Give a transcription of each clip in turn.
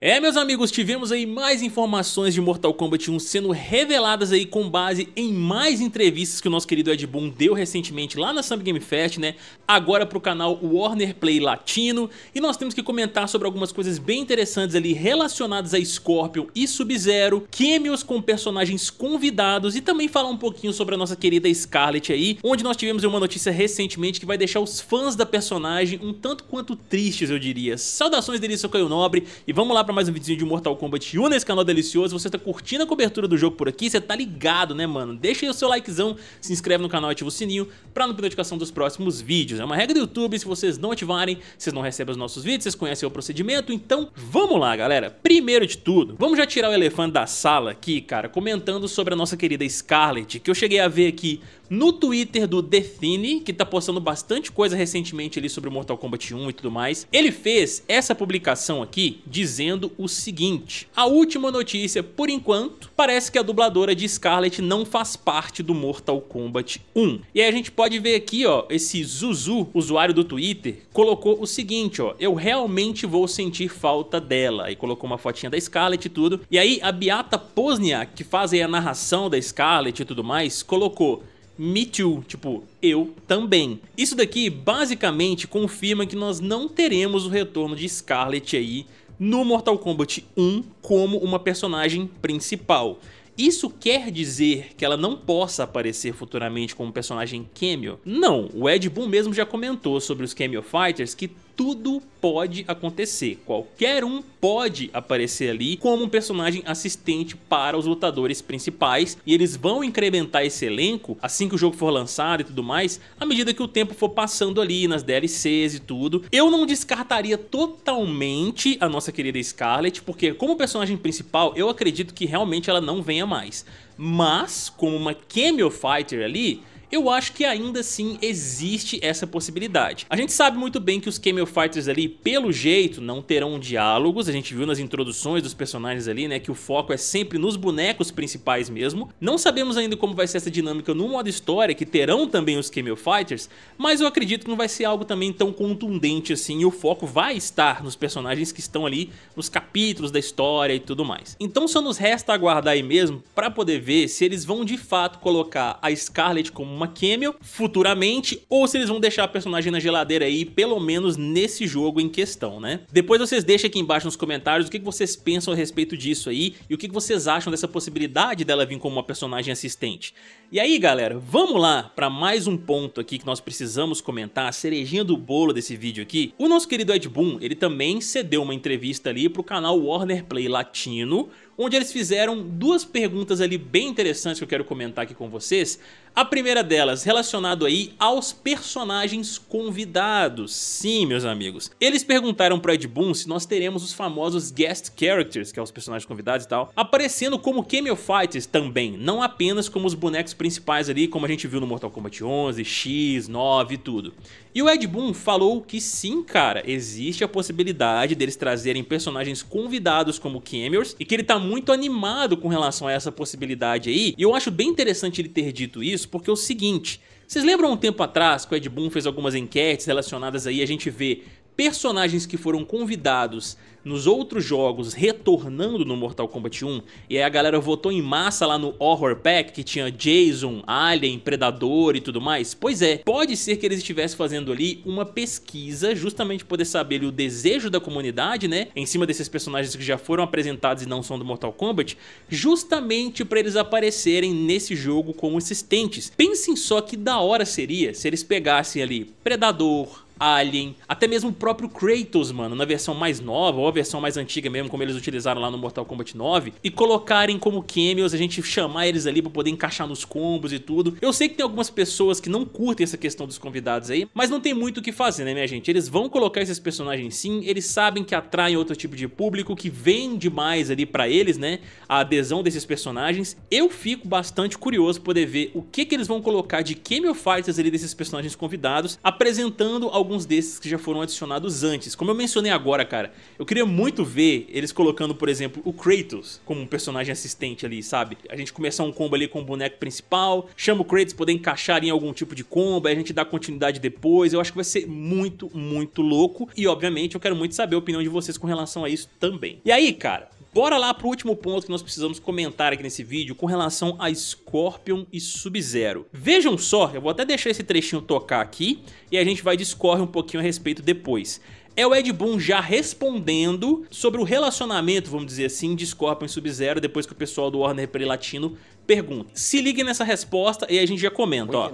É, meus amigos, tivemos aí mais informações de Mortal Kombat 1 sendo reveladas aí com base em mais entrevistas que o nosso querido Ed Boon deu recentemente lá na Summer Game Fest, né? Agora pro canal Warner Play Latino. E nós temos que comentar sobre algumas coisas bem interessantes ali relacionadas a Scorpion e Sub-Zero, cameos com personagens convidados e também falar um pouquinho sobre a nossa querida Scarlet aí, onde nós tivemos uma notícia recentemente que vai deixar os fãs da personagem um tanto quanto tristes, eu diria. Saudações delícia, Caio Nobre e vamos lá para mais um vídeo de Mortal Kombat 1 nesse canal delicioso. Você tá curtindo a cobertura do jogo por aqui, você tá ligado, né, mano? Deixa aí o seu likezão, se inscreve no canal e ativa o sininho para não perder notificação dos próximos vídeos. É uma regra do YouTube, se vocês não ativarem, vocês não recebem os nossos vídeos, vocês conhecem o procedimento. Então, vamos lá, galera. Primeiro de tudo, vamos já tirar o elefante da sala aqui, cara, comentando sobre a nossa querida Scarlet, que eu cheguei a ver aqui no Twitter do Define, que tá postando bastante coisa recentemente ali sobre o Mortal Kombat 1 e tudo mais, ele fez essa publicação aqui dizendo o seguinte: A última notícia, por enquanto, parece que a dubladora de Scarlet não faz parte do Mortal Kombat 1. E aí a gente pode ver aqui, ó, esse Zuzu, usuário do Twitter, colocou o seguinte, ó: Eu realmente vou sentir falta dela. E colocou uma fotinha da Scarlet e tudo. E aí a Beata Posniak, que faz aí a narração da Scarlet e tudo mais, colocou me Too, tipo, eu também. Isso daqui basicamente confirma que nós não teremos o retorno de Scarlet aí no Mortal Kombat 1 como uma personagem principal. Isso quer dizer que ela não possa aparecer futuramente como personagem cameo? Não, o Ed Boon mesmo já comentou sobre os cameo fighters que tudo pode acontecer. Qualquer um pode aparecer ali como um personagem assistente para os lutadores principais e eles vão incrementar esse elenco assim que o jogo for lançado e tudo mais, à medida que o tempo for passando ali nas DLCs e tudo. Eu não descartaria totalmente a nossa querida Scarlet, porque como personagem principal, eu acredito que realmente ela não venha mais. Mas, como uma Camel Fighter ali, eu acho que ainda assim existe essa possibilidade. A gente sabe muito bem que os Camel Fighters ali, pelo jeito, não terão diálogos, a gente viu nas introduções dos personagens ali, né, que o foco é sempre nos bonecos principais mesmo. Não sabemos ainda como vai ser essa dinâmica no modo história, que terão também os Camel Fighters, mas eu acredito que não vai ser algo também tão contundente assim, e o foco vai estar nos personagens que estão ali nos capítulos da história e tudo mais. Então só nos resta aguardar aí mesmo para poder ver se eles vão de fato colocar a Scarlet como uma cameo futuramente, ou se eles vão deixar a personagem na geladeira aí, pelo menos nesse jogo em questão, né? Depois vocês deixem aqui embaixo nos comentários o que vocês pensam a respeito disso aí e o que vocês acham dessa possibilidade dela vir como uma personagem assistente. E aí, galera, vamos lá para mais um ponto aqui que nós precisamos comentar, a cerejinha do bolo desse vídeo aqui. O nosso querido Ed Boon, ele também cedeu uma entrevista ali pro canal Warner Play Latino, onde eles fizeram duas perguntas ali bem interessantes que eu quero comentar aqui com vocês. A primeira delas, relacionado aí aos personagens convidados. Sim, meus amigos. Eles perguntaram pro Ed Boon se nós teremos os famosos guest characters, que é os personagens convidados e tal, aparecendo como cameo fighters também, não apenas como os bonecos principais ali, como a gente viu no Mortal Kombat 11, X, 9 e tudo. E o Ed Boon falou que sim, cara, existe a possibilidade deles trazerem personagens convidados como cameos e que ele tá muito animado com relação a essa possibilidade aí. E eu acho bem interessante ele ter dito isso, porque é o seguinte. Vocês lembram um tempo atrás que o Ed Boon fez algumas enquetes relacionadas aí a gente vê personagens que foram convidados nos outros jogos retornando no Mortal Kombat 1, e aí a galera votou em massa lá no Horror Pack, que tinha Jason, Alien, Predador e tudo mais? Pois é, pode ser que eles estivessem fazendo ali uma pesquisa, justamente poder saber ali, o desejo da comunidade, né, em cima desses personagens que já foram apresentados e não são do Mortal Kombat, justamente para eles aparecerem nesse jogo como assistentes. Pensem só que da hora seria se eles pegassem ali Predador, Alien, até mesmo o próprio Kratos, mano, na versão mais nova ou a versão mais antiga mesmo, como eles utilizaram lá no Mortal Kombat 9, e colocarem como cameos, a gente chamar eles ali pra poder encaixar nos combos e tudo. Eu sei que tem algumas pessoas que não curtem essa questão dos convidados aí, mas não tem muito o que fazer, né, minha gente? Eles vão colocar esses personagens sim, eles sabem que atraem outro tipo de público, que vende mais ali pra eles, né, a adesão desses personagens. Eu fico bastante curioso poder ver o que que eles vão colocar de cameo fighters ali desses personagens convidados, apresentando alguns alguns desses que já foram adicionados antes. Como eu mencionei agora, cara, eu queria muito ver eles colocando, por exemplo, o Kratos como um personagem assistente ali, sabe? A gente começar um combo ali com o boneco principal, chama o Kratos poder encaixar em algum tipo de combo, aí a gente dá continuidade depois. Eu acho que vai ser muito, muito louco. E, obviamente, eu quero muito saber a opinião de vocês com relação a isso também. E aí, cara, Bora lá pro último ponto que nós precisamos comentar aqui nesse vídeo com relação a Scorpion e Sub-Zero. Vejam só, eu vou até deixar esse trechinho tocar aqui e a gente vai discorrer um pouquinho a respeito depois é o Ed Boon já respondendo sobre o relacionamento, vamos dizer assim, de Scorpion e Sub-Zero depois que o pessoal do Warner Prelatino Latino pergunta. Se liguem nessa resposta e a gente já comenta, ó.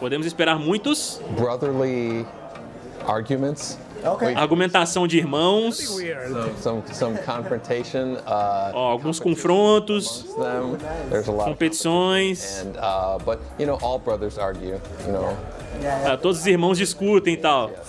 Podemos esperar muitos brotherly arguments é, okay. Argumentação de irmãos. Uh, alguns confrontos. Competições. Uh, ah, todos os irmãos discutem e tal. Yeah.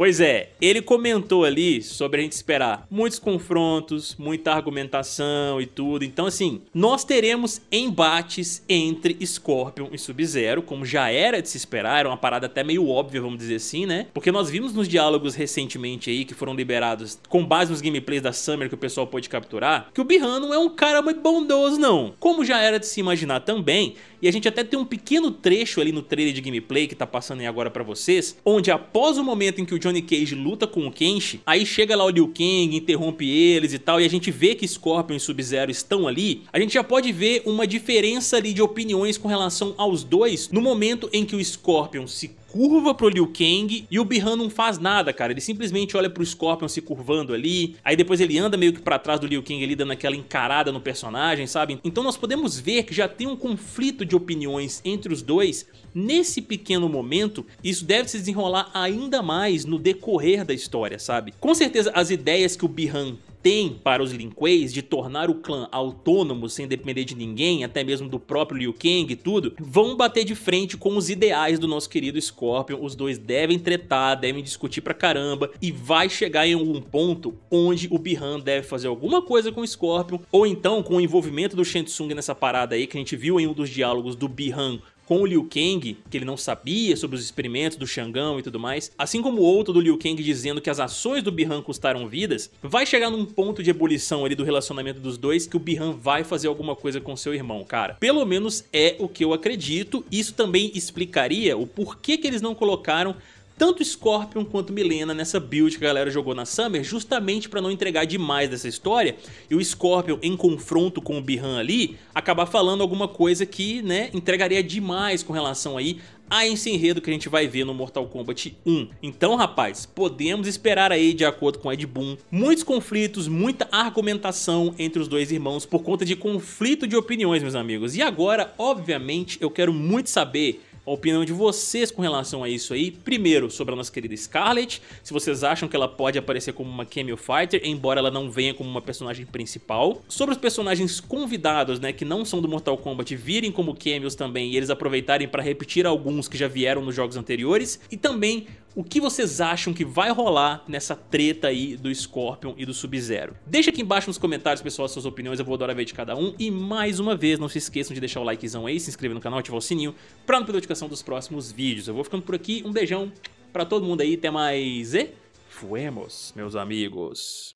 Pois é, ele comentou ali sobre a gente esperar muitos confrontos, muita argumentação e tudo. Então, assim, nós teremos embates entre Scorpion e Sub-Zero, como já era de se esperar, era uma parada até meio óbvia, vamos dizer assim, né? Porque nós vimos nos diálogos recentemente aí, que foram liberados com base nos gameplays da Summer que o pessoal pôde capturar, que o Bihan não é um cara muito bondoso, não. Como já era de se imaginar também, e a gente até tem um pequeno trecho ali no trailer de gameplay que tá passando aí agora para vocês, onde após o momento em que o John Johnny Cage luta com o Kenshi, aí chega lá o Liu Kang, interrompe eles e tal, e a gente vê que Scorpion e Sub-Zero estão ali, a gente já pode ver uma diferença ali de opiniões com relação aos dois no momento em que o Scorpion se curva pro Liu Kang e o Bihan não faz nada, cara. Ele simplesmente olha pro Scorpion se curvando ali, aí depois ele anda meio que pra trás do Liu Kang ali, dando aquela encarada no personagem, sabe? Então nós podemos ver que já tem um conflito de opiniões entre os dois nesse pequeno momento, isso deve se desenrolar ainda mais no decorrer da história, sabe? Com certeza as ideias que o Bihan tem para os Lin de tornar o clã autônomo sem depender de ninguém, até mesmo do próprio Liu Kang e tudo, vão bater de frente com os ideais do nosso querido Scorpion, os dois devem tretar, devem discutir pra caramba e vai chegar em algum ponto onde o Bihan deve fazer alguma coisa com o Scorpion ou então com o envolvimento do Shang Tsung nessa parada aí que a gente viu em um dos diálogos do Bihan com o Liu Kang, que ele não sabia sobre os experimentos do Xangão e tudo mais, assim como outro do Liu Kang dizendo que as ações do Bihan custaram vidas, vai chegar num ponto de ebulição ali do relacionamento dos dois que o Bihan vai fazer alguma coisa com seu irmão, cara. Pelo menos é o que eu acredito, isso também explicaria o porquê que eles não colocaram tanto Scorpion quanto Milena nessa build que a galera jogou na Summer, justamente para não entregar demais dessa história e o Scorpion em confronto com o Bihan ali, acabar falando alguma coisa que, né, entregaria demais com relação aí a esse enredo que a gente vai ver no Mortal Kombat 1. Então, rapaz, podemos esperar aí, de acordo com Ed Boon, muitos conflitos, muita argumentação entre os dois irmãos por conta de conflito de opiniões, meus amigos. E agora, obviamente, eu quero muito saber a opinião de vocês com relação a isso aí. Primeiro, sobre a nossa querida Scarlet, se vocês acham que ela pode aparecer como uma cameo fighter, embora ela não venha como uma personagem principal. Sobre os personagens convidados, né, que não são do Mortal Kombat, virem como cameos também e eles aproveitarem para repetir alguns que já vieram nos jogos anteriores. E também o que vocês acham que vai rolar nessa treta aí do Scorpion e do Sub-Zero. Deixa aqui embaixo nos comentários, pessoal, suas opiniões, eu vou adorar ver de cada um. E mais uma vez, não se esqueçam de deixar o likezão aí, se inscrever no canal, ativar o sininho pra não perder a notificação dos próximos vídeos. Eu vou ficando por aqui, um beijão pra todo mundo aí, até mais e fuemos, meus amigos.